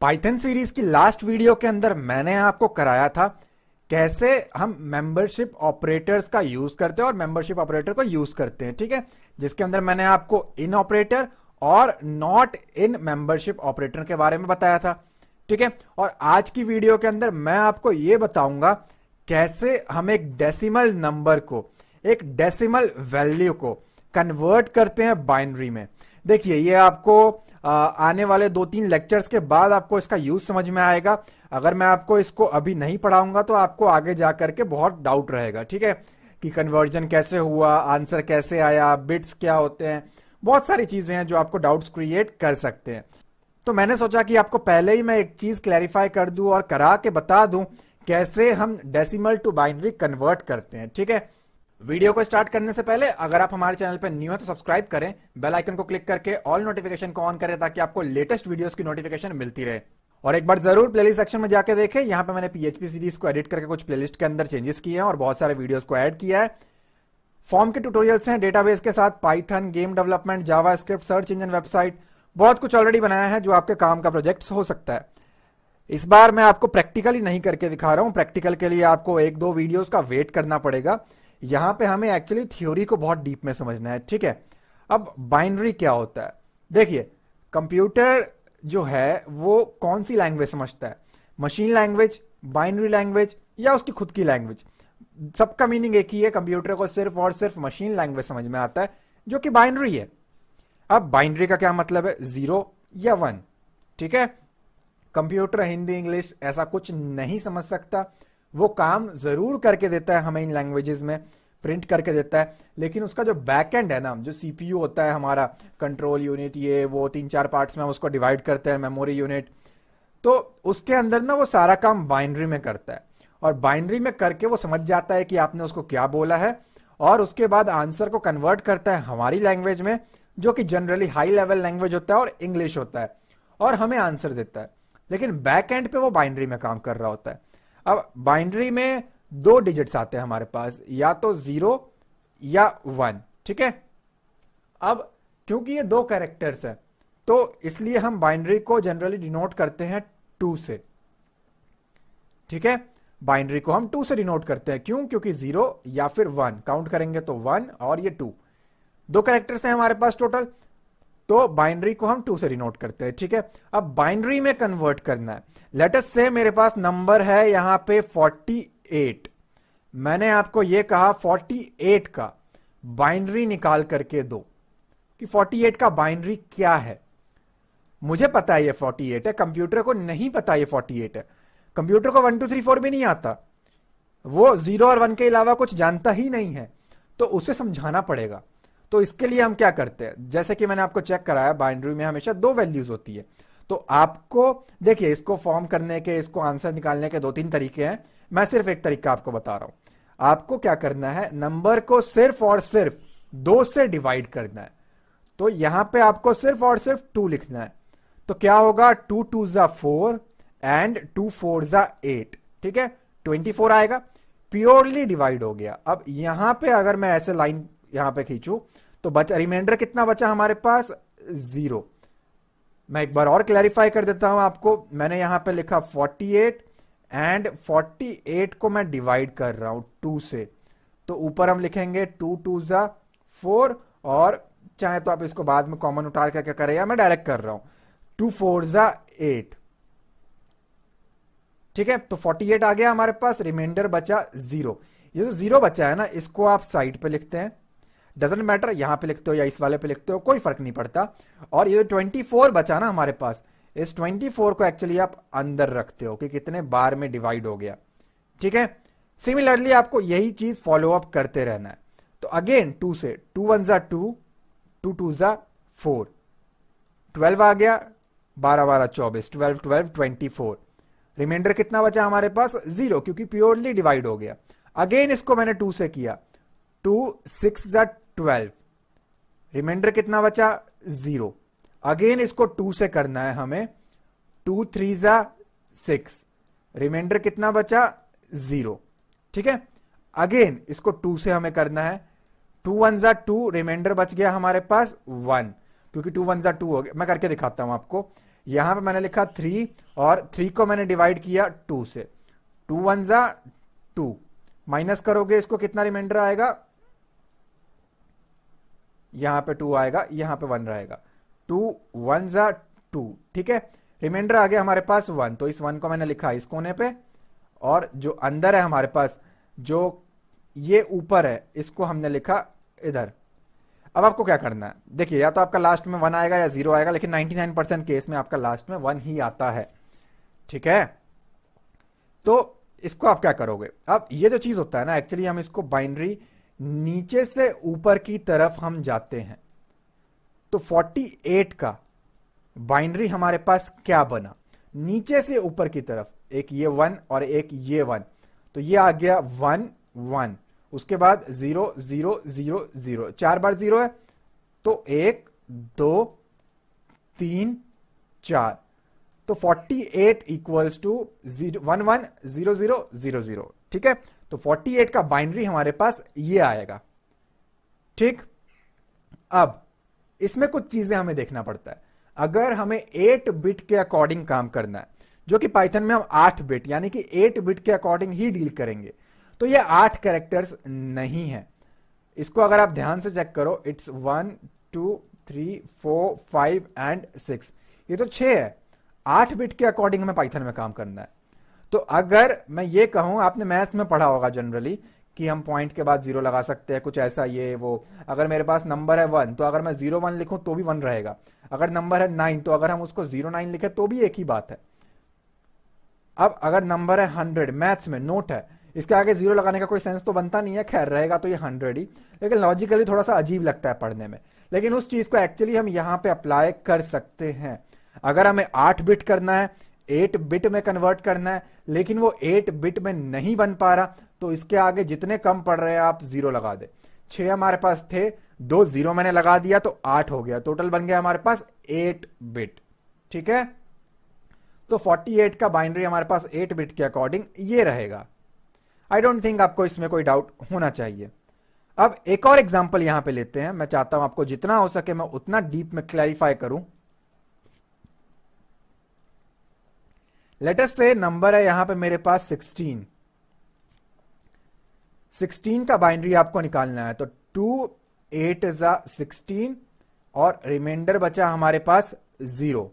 Python series की last video के अंदर मैंने आपको कराया था कैसे हम मेंबरशिप ऑपरेटर्स का यूज करते हैं और मेंबरशिप ऑपरेटर को यूज करते हैं ठीक है जिसके अंदर मैंने आपको इन ऑपरेटर और नॉट इन मेंबरशिप ऑपरेटर के बारे में बताया था ठीक है और आज की वीडियो के अंदर मैं आपको ये बताऊंगा कैसे हम एक डेसिमल नंबर को एक डेसिमल वैल्यू को कन्वर्ट करते हैं बाइनरी में देखिए ये आपको आने वाले दो तीन लेक्चर्स के बाद आपको इसका यूज समझ में आएगा अगर मैं आपको इसको अभी नहीं पढ़ाऊंगा तो आपको आगे जा करके बहुत डाउट रहेगा ठीक है कि कन्वर्जन कैसे हुआ आंसर कैसे आया बिट्स क्या होते हैं बहुत सारी चीजें हैं जो आपको डाउट्स क्रिएट कर सकते हैं तो मैंने सोचा कि आपको पहले ही मैं एक चीज क्लैरिफाई कर दूं और करा के बता दूं कैसे हम डेसिमल टू बाइनरी कन्वर्ट करते हैं ठीक है वीडियो को स्टार्ट करने से पहले अगर आप हमारे चैनल पर न्यू है तो सब्सक्राइब करें बेल आइकन को क्लिक करके ऑल नोटिफिकेशन को ऑन करें ताकि आपको लेटेस्ट वीडियोस की नोटिफिकेशन मिलती रहे और एक बार जरूर प्लेलिस्ट सेक्शन में जाकर देखें यहां पर मैंने पीएचपी सीरीज को एडिट करके कुछ प्लेलिस्ट के अंदर चेंजेस किए हैं और बहुत सारे वीडियोज को एड किया है फॉर्म के टूटोरियल्स हैं डेटाबेस के साथ Python game development Java search engine website बहुत कुछ ऑलरेडी बनाया है जो आपके काम का प्रोजेक्ट हो सकता है इस बार मैं आपको प्रैक्टिकली नहीं करके दिखा रहा हूं प्रैक्टिकल के लिए आपको एक दो वीडियोस का वेट करना पड़ेगा यहां पे हमें एक्चुअली थ्योरी को बहुत डीप में समझना है ठीक है अब बाइनरी क्या होता है देखिए कंप्यूटर जो है वो कौन सी लैंग्वेज समझता है मशीन लैंग्वेज बाइनरी लैंग्वेज या उसकी खुद की लैंग्वेज सबका मीनिंग एक ही है कंप्यूटर को सिर्फ और सिर्फ मशीन लैंग्वेज समझ में आता है जो कि बाइनरी है अब बाइनरी का क्या मतलब है जीरो या वन ठीक है कंप्यूटर हिंदी इंग्लिश ऐसा कुछ नहीं समझ सकता वो काम जरूर करके देता है हमें इन लैंग्वेजेस में प्रिंट करके देता है लेकिन उसका जो बैक एंड है ना जो सीपीयू होता है हमारा कंट्रोल यूनिट ये वो तीन चार पार्ट्स में हम उसको डिवाइड करते हैं मेमोरी यूनिट तो उसके अंदर ना वो सारा काम बाइनरी में करता है और बाइनरी में करके वो समझ जाता है कि आपने उसको क्या बोला है और उसके बाद आंसर को कन्वर्ट करता है हमारी लैंग्वेज में जो कि जनरली हाई लेवल लैंग्वेज होता है और इंग्लिश होता है और हमें आंसर देता है लेकिन बैक एंड पे वो बाइनरी में काम कर रहा होता है अब बाइंड्री में दो डिजिट्स आते हैं हमारे पास या तो जीरो या वन ठीक है अब क्योंकि ये दो कैरेक्टर्स हैं तो इसलिए हम बाइंड्री को जनरली डिनोट करते हैं टू से ठीक है बाइंड्री को हम टू से डिनोट करते हैं क्यों क्योंकि जीरो या फिर वन काउंट करेंगे तो वन और ये टू दो कैरेक्टर्स हैं हमारे पास टोटल तो बाइनरी को हम टू से डिनोट करते हैं ठीक है अब बाइनरी में कन्वर्ट करना है लेटस से मेरे पास नंबर है यहां पे 48 मैंने आपको यह कहा 48 का बाइनरी निकाल करके दो कि 48 का बाइनरी क्या है मुझे पता है ये 48 है कंप्यूटर को नहीं पता ये 48 है कंप्यूटर को वन टू थ्री फोर भी नहीं आता वो जीरो और वन के अलावा कुछ जानता ही नहीं है तो उसे समझाना पड़ेगा तो इसके लिए हम क्या करते हैं जैसे कि मैंने आपको चेक कराया बाइंड्री में हमेशा दो वैल्यूज होती है तो आपको देखिए इसको फॉर्म करने के इसको आंसर निकालने के दो तीन तरीके हैं मैं सिर्फ एक तरीका आपको बता रहा हूं आपको क्या करना है नंबर को सिर्फ और सिर्फ दो से डिवाइड करना है तो यहां पे आपको सिर्फ और सिर्फ टू लिखना है तो क्या होगा टू टू जा फोर एंड टू फोर जा एट ठीक है ट्वेंटी फोर आएगा प्योरली डिवाइड हो गया अब यहां पे अगर मैं ऐसे लाइन यहां पे खींचू तो बचा रिमाइंडर कितना बचा हमारे पास जीरो मैं एक बार और क्लैरिफाई कर देता हूं आपको मैंने यहां पे लिखा 48 एंड 48 को मैं डिवाइड कर रहा हूं टू से तो ऊपर हम लिखेंगे टू टू जा फोर और चाहे तो आप इसको बाद में कॉमन उठा कर क्या करें या मैं डायरेक्ट कर रहा हूं टू फोर जा एट ठीक है तो 48 आ गया हमारे पास रिमाइंडर बचा जीरो ये जो जीरो बचा है ना इसको आप साइड पे लिखते हैं डजेंट मैटर यहां पे लिखते हो या इस वाले पे लिखते हो कोई फर्क नहीं पड़ता और ये जो ट्वेंटी फोर बचा ना हमारे पास इस ट्वेंटी फोर को एक्चुअली आप अंदर रखते हो कि कितने बार में डिवाइड हो गया ठीक है सिमिलरली आपको यही चीज फॉलो अप करते रहना है तो अगेन टू से टू वन जा टू टू टू जा फोर ट्वेल्व आ गया बारह बारह चौबीस twelve twelve twenty four reminder कितना बचा हमारे पास जीरो क्योंकि प्योरली डिवाइड हो गया अगेन इसको मैंने टू से किया टू सिक्स जा ट्वेल्व रिमाइंडर कितना बचा जीरो अगेन इसको टू से करना है हमें टू थ्री जा सिक्स रिमाइंडर कितना बचा जीरो ठीक है अगेन इसको टू से हमें करना है टू वन जा टू रिमाइंडर बच गया हमारे पास वन क्योंकि टू वन जा टू हो गया मैं करके दिखाता हूं आपको यहां पे मैंने लिखा थ्री और थ्री को मैंने डिवाइड किया टू से टू वन जा टू माइनस करोगे इसको कितना रिमाइंडर आएगा यहां पे टू आएगा यहां पे वन रहेगा टू वन ज़ा टू ठीक है रिमाइंडर आ गया हमारे पास वन तो इस वन को मैंने लिखा इस कोने पे और जो अंदर है हमारे पास जो ये ऊपर है इसको हमने लिखा इधर अब आपको क्या करना है देखिए या तो आपका लास्ट में वन आएगा या जीरो आएगा लेकिन 99 परसेंट केस में आपका लास्ट में वन ही आता है ठीक है तो इसको आप क्या करोगे अब ये जो चीज़ होता है ना एक्चुअली हम इसको बाइनरी नीचे से ऊपर की तरफ हम जाते हैं तो 48 का बाइनरी हमारे पास क्या बना नीचे से ऊपर की तरफ एक ये वन और एक ये वन तो ये आ गया वन वन उसके बाद जीरो जीरो जीरो जीरो चार बार जीरो है तो एक दो तीन चार तो 48 eight equals to zero one one zero zero zero zero ठीक है तो 48 का बाइनरी हमारे पास ये आएगा ठीक अब इसमें कुछ चीजें हमें देखना पड़ता है अगर हमें 8 बिट के अकॉर्डिंग काम करना है जो कि पाइथन में हम 8 बिट यानी कि 8 बिट के अकॉर्डिंग ही डील करेंगे तो ये 8 कैरेक्टर्स नहीं है इसको अगर आप ध्यान से चेक करो it's one two three four five and six ये तो छः है आठ बिट के अकॉर्डिंग हमें पाइथन में काम करना है तो अगर मैं ये कहूं आपने मैथ्स में पढ़ा होगा जनरली कि हम पॉइंट के बाद जीरो लगा सकते हैं कुछ ऐसा ये वो अगर मेरे पास नंबर है वन तो अगर मैं जीरो वन लिखूं तो भी वन रहेगा अगर नंबर है नाइन तो अगर हम उसको जीरो नाइन लिखे तो भी एक ही बात है अब अगर नंबर है हंड्रेड मैथ्स में नोट है इसके आगे जीरो लगाने का कोई सेंस तो बनता नहीं है खैर रहेगा तो ये हंड्रेड ही लेकिन लॉजिकली थोड़ा सा अजीब लगता है पढ़ने में लेकिन उस चीज़ को एक्चुअली हम यहां पे अप्लाई कर सकते हैं अगर हमें आठ बिट करना है एट बिट में कन्वर्ट करना है लेकिन वो एट बिट में नहीं बन पा रहा तो इसके आगे जितने कम पड़ रहे हैं आप जीरो लगा दे छह हमारे पास थे दो जीरो मैंने लगा दिया तो आठ हो गया टोटल बन गया हमारे पास एट बिट ठीक है तो 48 का बाइनरी हमारे पास 8 बिट के अकॉर्डिंग ये रहेगा आई डोंट थिंक आपको इसमें कोई डाउट होना चाहिए अब एक और एग्जाम्पल यहां पे लेते हैं मैं चाहता हूं आपको जितना हो सके मैं उतना डीप में क्लैरिफाई करूं लेटेस्ट से नंबर है यहां पे मेरे पास सिक्सटीन सिक्सटीन का बाइनरी आपको निकालना है तो टू एट जा सिक्सटीन और रिमाइंडर बचा हमारे पास जीरो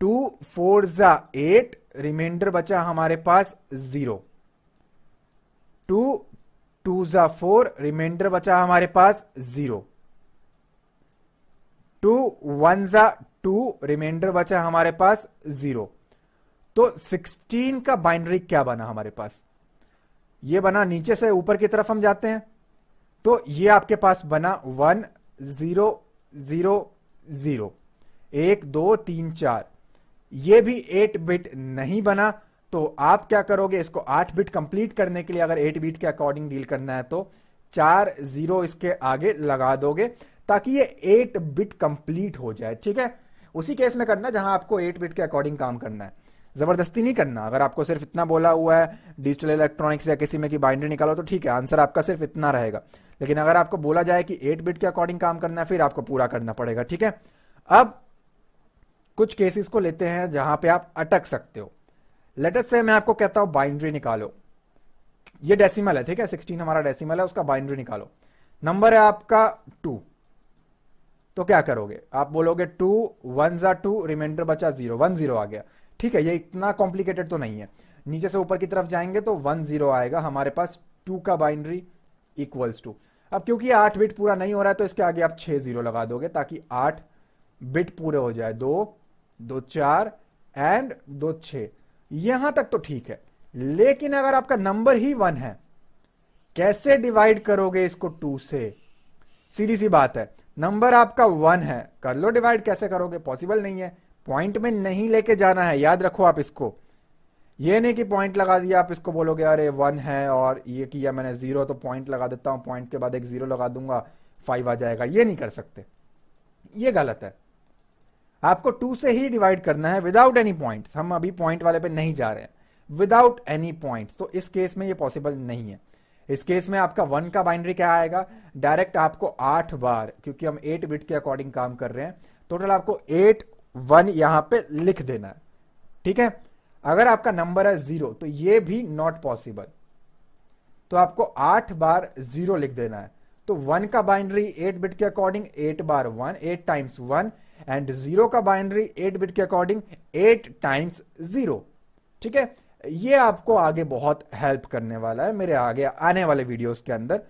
टू फोर जा एट रिमाइंडर बचा हमारे पास जीरो टू टू जा फोर रिमाइंडर बचा हमारे पास जीरो टू वन जा टू रिमाइंडर बचा हमारे पास जीरो तो 16 का बाइनरी क्या बना हमारे पास ये बना नीचे से ऊपर की तरफ हम जाते हैं तो ये आपके पास बना वन जीरो जीरो जीरो एक दो तीन चार ये भी एट बिट नहीं बना तो आप क्या करोगे इसको आठ बिट कंप्लीट करने के लिए अगर एट बिट के अकॉर्डिंग डील करना है तो चार जीरो इसके आगे लगा दोगे ताकि ये एट बिट कंप्लीट हो जाए ठीक है उसी केस में करना जहां आपको एट बिट के अकॉर्डिंग काम करना है ज़बरदस्ती नहीं करना अगर आपको सिर्फ इतना बोला हुआ है डिजिटल इलेक्ट्रॉनिक्स या किसी में कि बाइंड्री निकालो तो ठीक है आंसर आपका सिर्फ इतना रहेगा लेकिन अगर आपको बोला जाए कि एट बिट के अकॉर्डिंग काम करना है फिर आपको पूरा करना पड़ेगा ठीक है अब कुछ केसेस को लेते हैं जहां पे आप अटक सकते हो लेटेस्ट से मैं आपको कहता हूं बाइंड्री निकालो ये डेसिमल है ठीक है सिक्सटीन हमारा डेसिमल है उसका बाइंड्री निकालो नंबर है आपका टू तो क्या करोगे आप बोलोगे टू वन जा टू रिमाइंडर बचा जीरो वन जीरो आ गया ठीक है ये इतना कॉम्प्लिकेटेड तो नहीं है नीचे से ऊपर की तरफ जाएंगे तो वन जीरो आएगा हमारे पास टू का बाइनरी इक्वल्स टू अब क्योंकि आठ बिट पूरा नहीं हो रहा है तो इसके आगे आप छह जीरो लगा दोगे ताकि आठ बिट पूरे हो जाए दो दो चार एंड दो छ यहां तक तो ठीक है लेकिन अगर आपका नंबर ही वन है कैसे डिवाइड करोगे इसको टू से सीधी सी बात है नंबर आपका वन है कर लो डिवाइड कैसे करोगे पॉसिबल नहीं है पॉइंट में नहीं लेके जाना है याद रखो आप इसको ये नहीं कि पॉइंट लगा दिया आप इसको बोलोगे अरे वन है और ये किया मैंने जीरो तो पॉइंट लगा देता हूं पॉइंट के बाद एक जीरो लगा दूंगा फाइव आ जाएगा ये नहीं कर सकते ये गलत है आपको टू से ही डिवाइड करना है विदाउट एनी पॉइंट हम अभी पॉइंट वाले पे नहीं जा रहे हैं विदाउट एनी पॉइंट तो इस केस में ये पॉसिबल नहीं है इस केस में आपका वन का बाइनरी क्या आएगा डायरेक्ट आपको आठ बार क्योंकि हम एट बिट के अकॉर्डिंग काम कर रहे हैं टोटल आपको एट वन यहां पे लिख देना है ठीक है अगर आपका नंबर है जीरो तो ये भी नॉट पॉसिबल तो आपको आठ बार जीरो लिख देना है तो वन का बाइनरी एट बिट के अकॉर्डिंग एट बार one eight times one and zero का बाइनरी एट बिट के अकॉर्डिंग एट टाइम्स जीरो ठीक है ये आपको आगे बहुत हेल्प करने वाला है मेरे आगे आने वाले वीडियोस के अंदर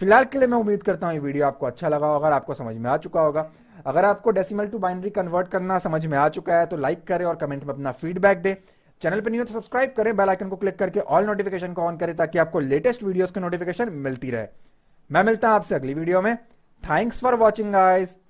फिलहाल के लिए मैं उम्मीद करता हूं ये वीडियो आपको अच्छा लगा होगा आपको समझ में आ चुका होगा अगर आपको डेसिमल टू बाइनरी कन्वर्ट करना समझ में आ चुका है तो लाइक करें और कमेंट में अपना फीडबैक दें चैनल पर नहीं हो तो सब्सक्राइब करें बेल आइकन को क्लिक करके ऑल नोटिफिकेशन को ऑन करें ताकि आपको लेटेस्ट वीडियोस की नोटिफिकेशन मिलती रहे मैं मिलता हूं आपसे अगली वीडियो में थैंक्स फॉर वॉचिंग आइज़